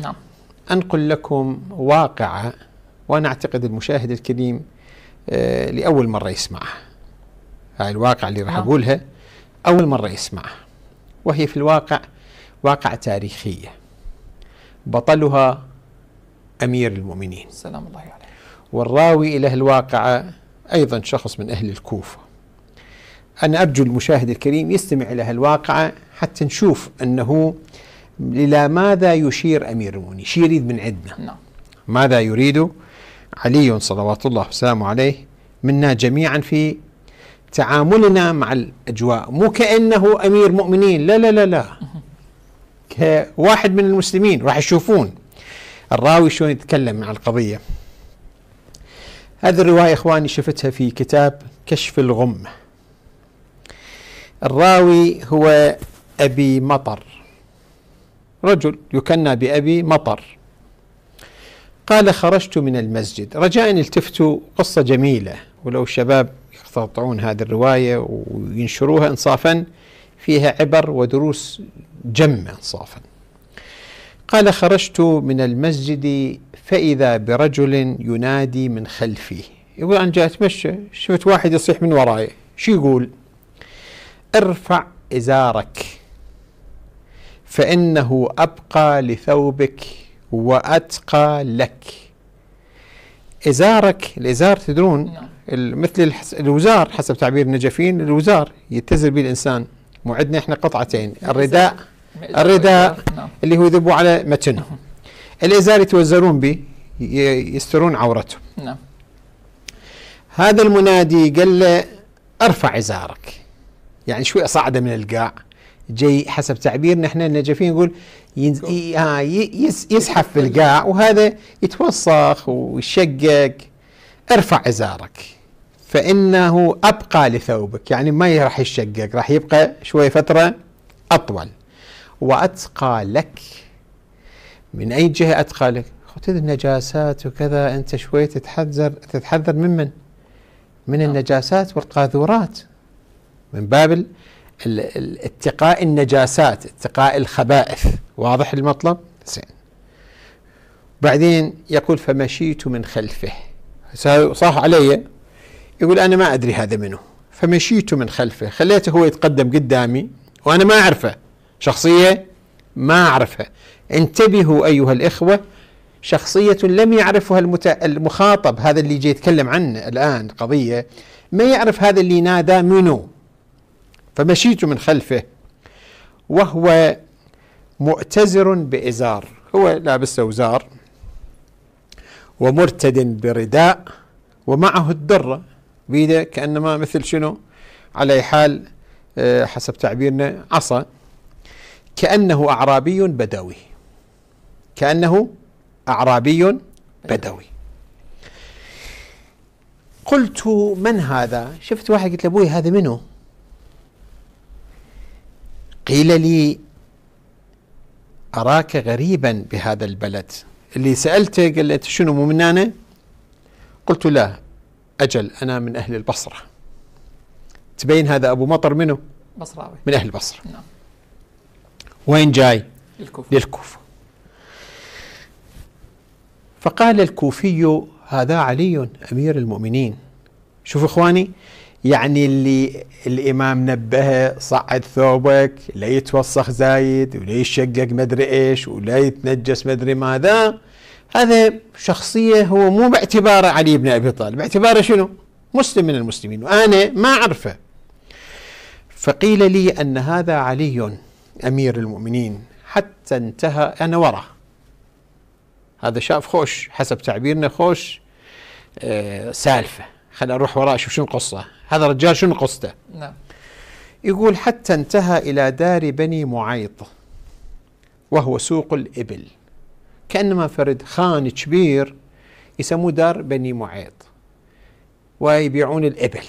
نعم أنقل لكم واقعة وأنا أعتقد المشاهد الكريم آه، لأول مرة يسمعها هاي الواقعه اللي راح نعم. أقولها أول مرة يسمعها وهي في الواقع واقعة تاريخية بطلها أمير المؤمنين سلام الله عليه والراوي إلى الواقعة أيضا شخص من أهل الكوفة أنا أرجو المشاهد الكريم يستمع إلى هالواقعة حتى نشوف أنه إلى ماذا يشير أمير المؤمنين شو يريد من عندنا نعم. ماذا يريد علي صلوات الله وسلامه عليه منا جميعا في تعاملنا مع الأجواء مو كأنه أمير مؤمنين لا لا لا لا كواحد من المسلمين راح يشوفون الراوي شلون يتكلم مع القضية هذه الرواية إخواني شفتها في كتاب كشف الغمة الراوي هو أبي مطر رجل يكنى بأبي مطر قال خرجت من المسجد رجاء التفتوا قصة جميلة ولو الشباب يقتطعون هذه الرواية وينشروها إنصافا فيها عبر ودروس جمة إنصافا قال خرجت من المسجد فإذا برجل ينادي من خلفي يقول أنا جاي أتمشى شفت واحد يصيح من وراي شو يقول ارفع إزارك فانه ابقى لثوبك واتقى لك ازارك الازار تدرون نعم. مثل الوزار حسب تعبير النجفين الوزار يتزر به الانسان مو عندنا احنا قطعتين الرداء الرداء نعم. اللي هو يذبوا على متنه نعم. الازار يتوزرون به يسترون عورته نعم هذا المنادي قال له ارفع ازارك يعني شوي صعده من القاع جاي حسب تعبيرنا احنا النجفيين نقول ينز... يس... في القاع وهذا يتوسخ ويشقق ارفع ازارك فانه ابقى لثوبك يعني ما راح يشقق راح يبقى شوي فتره اطول واتقى لك من اي جهه اتقى لك خذ النجاسات وكذا انت شوي تتحذر تتحذر ممن من نعم. النجاسات والقاذورات من باب اتقاء النجاسات اتقاء الخبائث واضح المطلب؟ زين بعدين يقول فمشيت من خلفه صاح علي يقول أنا ما أدري هذا منه فمشيت من خلفه خليته هو يتقدم قدامي وأنا ما أعرفه شخصية ما أعرفها انتبهوا أيها الإخوة شخصية لم يعرفها المت... المخاطب هذا اللي جاي يتكلم عنه الآن قضية ما يعرف هذا اللي نادى منه فمشيت من خلفه وهو مؤتزر بإزار هو لابس أوزار ومرتد برداء ومعه الدرة بيده كأنما مثل شنو على حال آه، حسب تعبيرنا عصا كأنه أعرابي بدوي كأنه أعرابي بدوي قلت من هذا شفت واحد قلت له أبوي هذا منه قيل لي أراك غريبا بهذا البلد اللي سألته قال شنو مو من أنا قلت لا أجل أنا من أهل البصرة تبين هذا أبو مطر منه بصراوي من أهل البصرة نعم. وين جاي للكوفة للكوفة فقال الكوفي هذا علي أمير المؤمنين شوفوا إخواني يعني اللي الامام نبهه صعد ثوبك لا يتوسخ زايد ولا يشقق مدري ايش ولا يتنجس مدري ماذا هذا شخصيه هو مو باعتباره علي بن ابي طالب باعتباره شنو؟ مسلم من المسلمين وانا ما اعرفه فقيل لي ان هذا علي امير المؤمنين حتى انتهى انا وراه هذا شاف خوش حسب تعبيرنا خوش آه، سالفه خلينا نروح وراء شوف شنو القصة هذا الرجال شنو قصته نعم يقول حتى انتهى إلى دار بني معيط وهو سوق الإبل كأنما فرد خان كبير يسموه دار بني معيط ويبيعون الإبل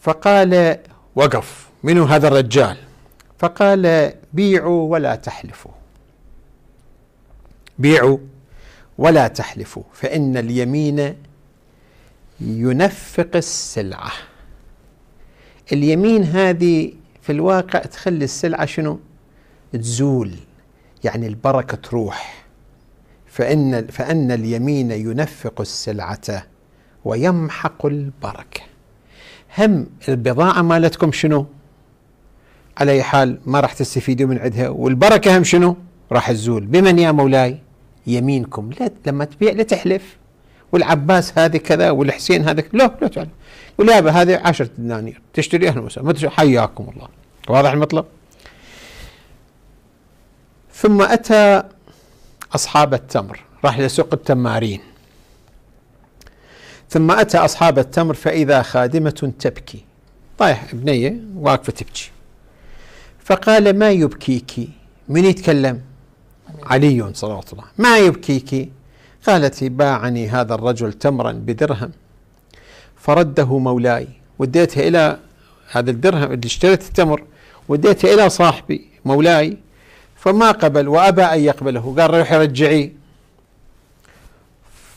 فقال وقف منو هذا الرجال فقال بيعوا ولا تحلفوا بيعوا ولا تحلفوا فإن اليمين ينفق السلعة اليمين هذه في الواقع تخلي السلعة شنو تزول يعني البركة تروح فإن, فأن اليمين ينفق السلعة ويمحق البركة هم البضاعة مالتكم شنو على أي حال ما راح تستفيدوا من عندها والبركة هم شنو راح تزول بمن يا مولاي يمينكم لا لما تبيع لا تحلف والعباس هذه كذا والحسين هذا لا لا تعلم يقول يابا هذه 10 دنانير تشتريها المساء ما تشتري حياكم الله واضح المطلب ثم أتى أصحاب التمر راح لسوق التمارين ثم أتى أصحاب التمر فإذا خادمة تبكي طايح ابنية واقفة تبكي فقال ما يبكيك من يتكلم علي صلوات الله ما يبكيك قالت لي باعني هذا الرجل تمرا بدرهم فرده مولاي وديته إلى هذا الدرهم اللي اشتريت التمر وديته إلى صاحبي مولاي فما قبل وأبى أن يقبله قال روحي رجعيه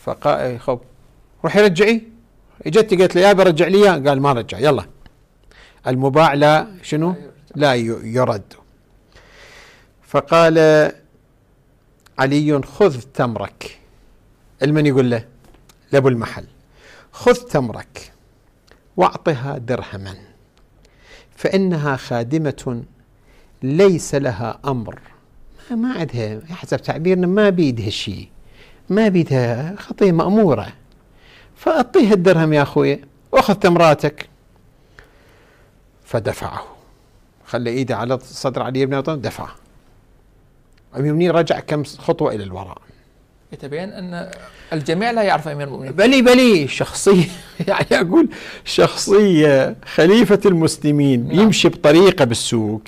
فقال إيه، خب روحي رجعيه اجت قالت لي يا برجع لي اياه قال ما رجع يلا المباع لا شنو لا يرد فقال علي خذ تمرك المن يقول له لابو المحل خذ تمرك واعطها درهما فإنها خادمة ليس لها أمر ما عندها حسب تعبيرنا ما بيدها شيء ما بيدها خطية مأمورة فأعطيها الدرهم يا أخوي وأخذ تمراتك فدفعه خلى إيده على صدر علي بن أبي طالب دفعه أمي رجع كم خطوة إلى الوراء يتبين أن الجميع لا يعرف أمير المؤمنين بلي بلي شخصية يعني أقول شخصية خليفة المسلمين نعم. يمشي بطريقة بالسوق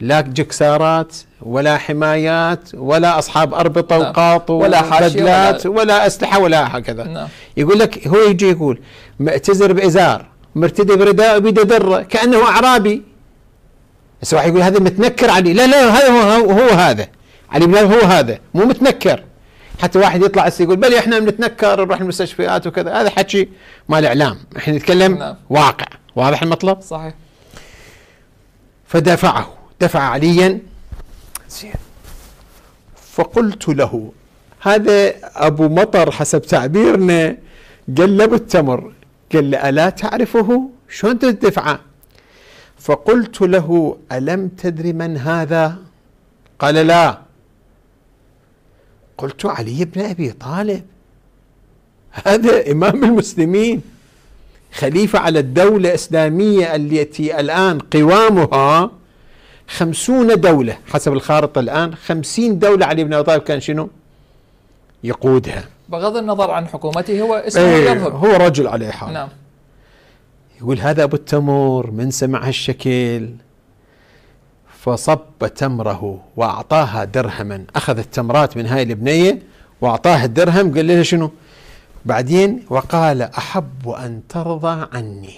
لا جكسارات ولا حمايات ولا أصحاب أربطة نعم. وقاط ولا بدلات ولا, ولا أسلحة ولا هكذا نعم. يقول لك هو يجي يقول مأتزر بإزار مرتدي برداء دره كأنه أعرابي بس واحد يقول هذا متنكر علي لا لا هذا هو, هو هذا علي بلال هو هذا مو متنكر حتى واحد يطلع يقول بل احنا بنتنكر نروح المستشفيات وكذا هذا حكي مال اعلام احنا نتكلم نعم. واقع واضح المطلب صحيح فدفعه دفع عليا زين فقلت له هذا ابو مطر حسب تعبيرنا قلب التمر قال لي الا تعرفه شلون تدفعه فقلت له الم تدري من هذا قال لا قلت علي بن أبي طالب هذا إمام المسلمين خليفة على الدولة الإسلامية التي الآن قوامها خمسون دولة حسب الخارطة الآن خمسين دولة علي بن أبي طالب كان شنو يقودها بغض النظر عن حكومته هو اسمه ايه يظهر هو رجل عليه حال نعم يقول هذا أبو التمر من سمع هالشكل فصب تمره وأعطاها درهما أخذ التمرات من هاي البنية وأعطاها الدرهم قال لها شنو بعدين وقال أحب أن ترضى عني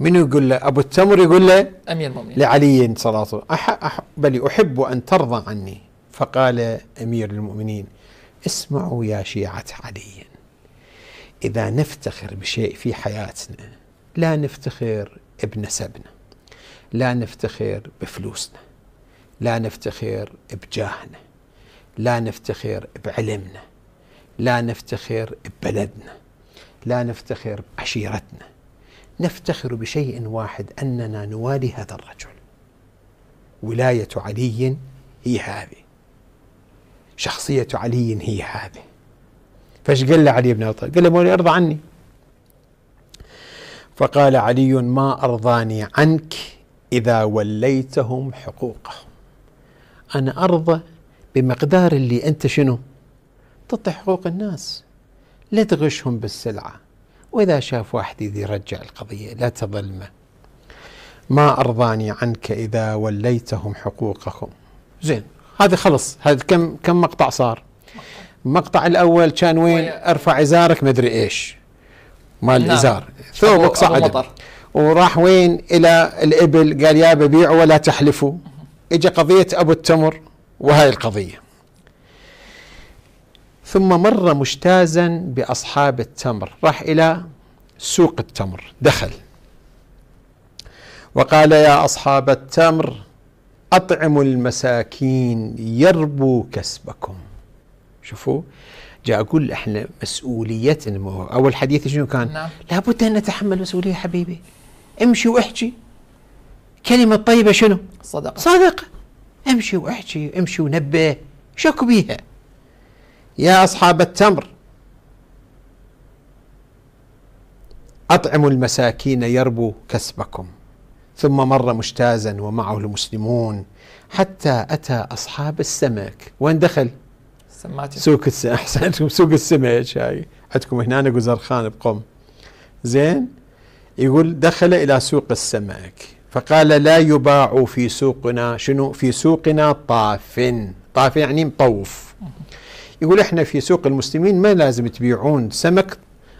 من يقول له أبو التمر يقول له أمير المؤمنين لعلي صلاته أح أح بل أحب أن ترضى عني فقال أمير المؤمنين اسمعوا يا شيعة علي إذا نفتخر بشيء في حياتنا لا نفتخر بنسبنا لا نفتخر بفلوسنا لا نفتخر بجاهنا لا نفتخر بعلمنا لا نفتخر ببلدنا لا نفتخر بعشيرتنا نفتخر بشيء واحد اننا نوالي هذا الرجل ولايه علي هي هذه شخصيه علي هي هذه فايش قال له علي بن ابي طالب؟ قال له مولي ارضى عني فقال علي ما ارضاني عنك اذا وليتهم حقوقهم أنا أرضى بمقدار اللي أنت شنو تعطي حقوق الناس لا تغشهم بالسلعة وإذا شاف واحد يذي رجع القضية لا تظلمه ما أرضاني عنك إذا وليتهم حقوقهم زين هذا خلص هذا كم كم مقطع صار المقطع الأول كان وين أرفع إزارك مدري إيش مال نعم. الإزار ثوبك صعد وراح وين إلى الإبل قال يا ببيعوا ولا تحلفوا اجى قضية أبو التمر وهاي القضية ثم مر مجتازا بأصحاب التمر راح إلى سوق التمر دخل وقال يا أصحاب التمر أطعموا المساكين يربو كسبكم شوفوا جاء أقول إحنا مسؤوليتنا أول حديث شنو كان نعم. لابد أن نتحمل مسؤولية حبيبي امشي واحكي كلمة طيبة شنو؟ صدقة صدقة امشي واحكي امشي ونبه شكو بيها يا أصحاب التمر أطعموا المساكين يربو كسبكم ثم مر مجتازا ومعه المسلمون حتى أتى أصحاب السمك وين دخل؟ سماتي. سوق السمك أحسنتم سوق السمك هاي عندكم هنا قزرخان بقم زين يقول دخل إلى سوق السمك فقال لا يباع في سوقنا شنو في سوقنا طاف طاف يعني مطوف يقول احنا في سوق المسلمين ما لازم تبيعون سمك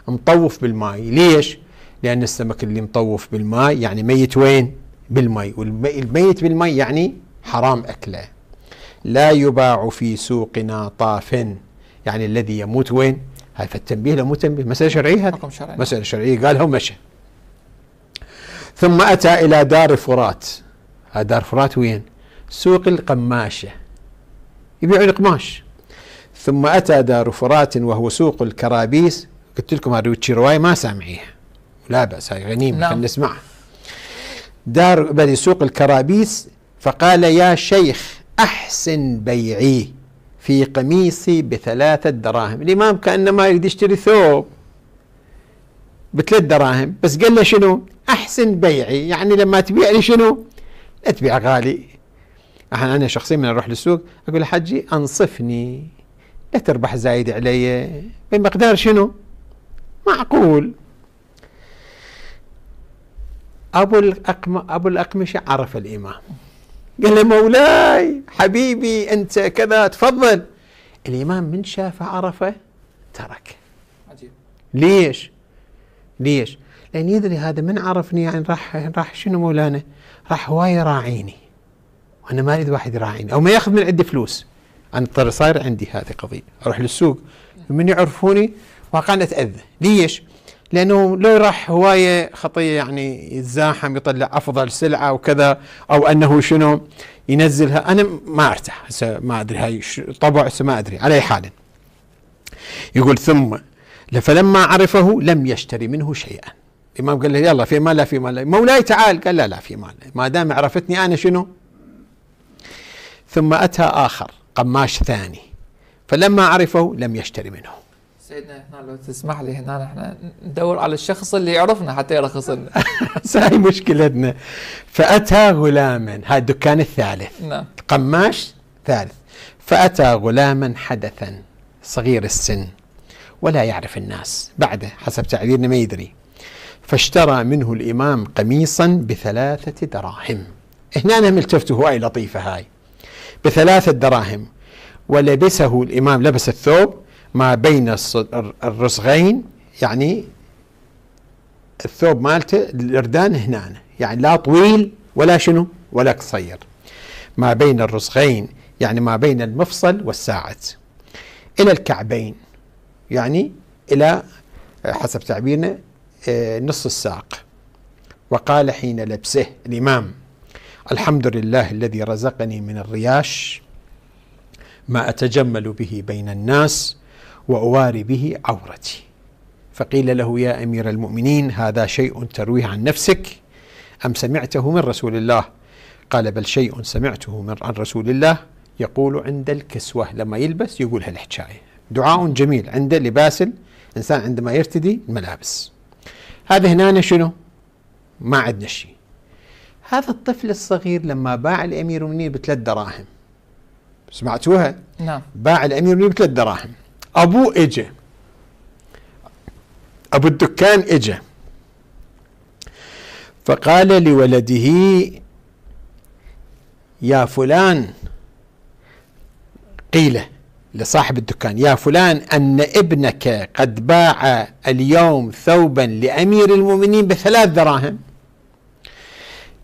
مطوف بالماء ليش لان السمك اللي مطوف بالماء يعني ميت وين بالماء والميت بالماء يعني حرام اكله لا يباع في سوقنا طاف يعني الذي يموت وين هذا فالتنبيه لا مو تنبيه مساله شرعيه هذا مساله شرعيه قالها ومشى ثم أتى إلى دار فرات دار فرات وين سوق القماشة يبيعون القماش ثم أتى دار فرات وهو سوق الكرابيس قلت لكم هذه رواية ما سامعيها لا بأس هاي غنيمة نعم. نسمعها دار بدي سوق الكرابيس فقال يا شيخ أحسن بيعي في قميصي بثلاثة دراهم الإمام كأنما يريد يشتري ثوب بثلاث دراهم بس قال له شنو أحسن بيعي يعني لما تبيع لي شنو لا تبيع غالي احنا أنا شخصيا من أروح للسوق أقول حجي أنصفني لا تربح زايد علي بمقدار شنو معقول أبو الأقم أبو الأقمشة عرف الإمام قال له مولاي حبيبي أنت كذا تفضل الإمام من شافه عرفه ترك عجيب. ليش؟ ليش؟ لأن يدري هذا من عرفني يعني راح راح شنو مولانا؟ راح هواي يراعيني وأنا ما أريد واحد يراعيني أو ما ياخذ من عندي فلوس أنا ترى صاير عندي هذه قضية أروح للسوق من يعرفوني واقعا أتأذى ليش؟ لانه لو راح هوايه خطيه يعني يتزاحم يطلع افضل سلعه وكذا او انه شنو ينزلها انا ما ارتاح هسه ما ادري هاي طبع هسه ما ادري على اي حال يقول ثم فلما عرفه لم يشتري منه شيئا الإمام قال له يلا في مال لا في مال مولاي تعال قال لا لا في مال ما دام عرفتني أنا شنو ثم أتى آخر قماش ثاني فلما عرفه لم يشتري منه سيدنا هنا لو تسمح لي هنا احنا ندور على الشخص اللي يعرفنا حتى يرخص لنا هاي مشكلتنا فأتى غلاما هذا الدكان الثالث نعم قماش ثالث فأتى غلاما حدثا صغير السن ولا يعرف الناس بعده حسب تعبيرنا ما يدري فاشترى منه الإمام قميصا بثلاثة دراهم هنا أنا ملتفت هواي لطيفة هاي بثلاثة دراهم ولبسه الإمام لبس الثوب ما بين الرصغين يعني الثوب مالته الإردان هنا يعني لا طويل ولا شنو ولا قصير ما بين الرصغين يعني ما بين المفصل والساعد إلى الكعبين يعني إلى آه، حسب تعبيرنا آه، نص الساق وقال حين لبسه الإمام الحمد لله الذي رزقني من الرياش ما أتجمل به بين الناس وأواري به عورتي فقيل له يا أمير المؤمنين هذا شيء ترويه عن نفسك أم سمعته من رسول الله قال بل شيء سمعته من عن رسول الله يقول عند الكسوة لما يلبس يقول هالحكاية دعاء جميل عند لباس الإنسان عندما يرتدي الملابس هذا هنا شنو ما عندنا شيء هذا الطفل الصغير لما باع الأمير منير بثلاث دراهم سمعتوها نعم باع الأمير منير بثلاث دراهم أبوه إجا أبو الدكان إجا فقال لولده يا فلان قيل لصاحب الدكان يا فلان أن ابنك قد باع اليوم ثوبا لأمير المؤمنين بثلاث دراهم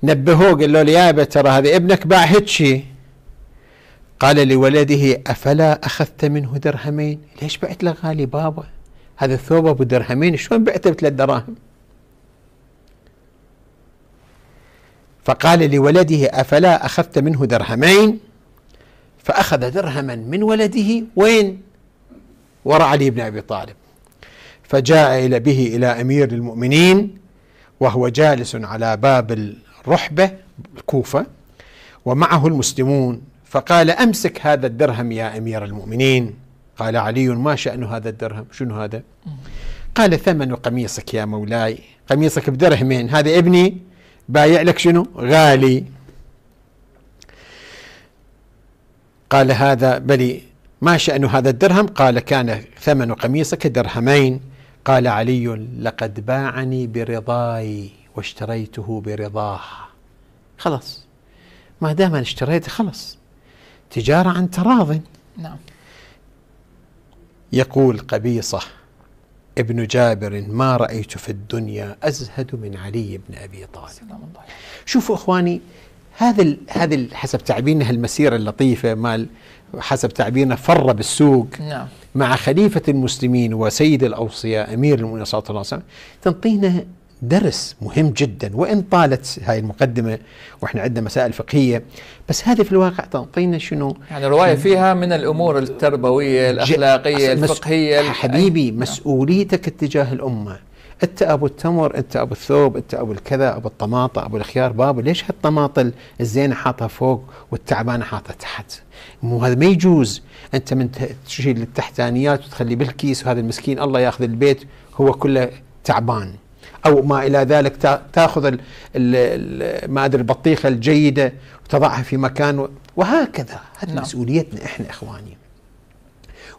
نبهوه قال له يا ترى هذا ابنك باع هيك قال لولده أفلا أخذت منه درهمين ليش بعت له غالي بابا هذا الثوب أبو درهمين شلون بعته بثلاث دراهم فقال لولده أفلا أخذت منه درهمين فأخذ درهما من ولده وين وراء علي بن أبي طالب فجاء إلى به إلى أمير المؤمنين وهو جالس على باب الرحبة الكوفة ومعه المسلمون فقال أمسك هذا الدرهم يا أمير المؤمنين قال علي ما شأن هذا الدرهم شنو هذا قال ثمن قميصك يا مولاي قميصك بدرهمين هذا ابني بايع لك شنو غالي قال هذا بل ما شأن هذا الدرهم قال كان ثمن قميصك درهمين قال علي لقد باعني برضاي واشتريته برضاه خلاص ما دام انا اشتريته خلاص تجارة عن تراض نعم يقول قبيصة ابن جابر ما رأيت في الدنيا أزهد من علي بن أبي طالب سلام الله. شوفوا أخواني هذا هذا حسب تعبيرنا المسيره اللطيفه مال حسب تعبيرنا فر بالسوق نعم. مع خليفه المسلمين وسيد الاوصياء امير المؤمنين صلى الله عليه وسلم تنطينا درس مهم جدا وان طالت هاي المقدمه واحنا عندنا مسائل فقهيه بس هذه في الواقع تعطينا شنو يعني روايه فيها من الامور التربويه الاخلاقيه الفقهيه حبيبي نعم. مسؤوليتك اتجاه الامه انت ابو التمر انت ابو الثوب انت ابو الكذا ابو الطماطه ابو الخيار بابو ليش هالطماطه الزينه حاطها فوق والتعبانه حاطها تحت مو هذا ما يجوز انت من تشيل التحتانيات وتخلي بالكيس وهذا المسكين الله ياخذ البيت هو كله تعبان او ما الى ذلك تاخذ ما ادري البطيخه الجيده وتضعها في مكان وهكذا هذه نعم. مسؤوليتنا احنا اخواني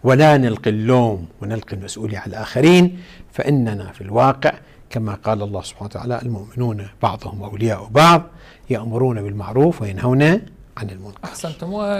ولا نلقي اللوم ونلقي المسؤولية على الآخرين فإننا في الواقع كما قال الله سبحانه وتعالى المؤمنون بعضهم أولياء بعض يأمرون بالمعروف وينهون عن المنكر أحسنتم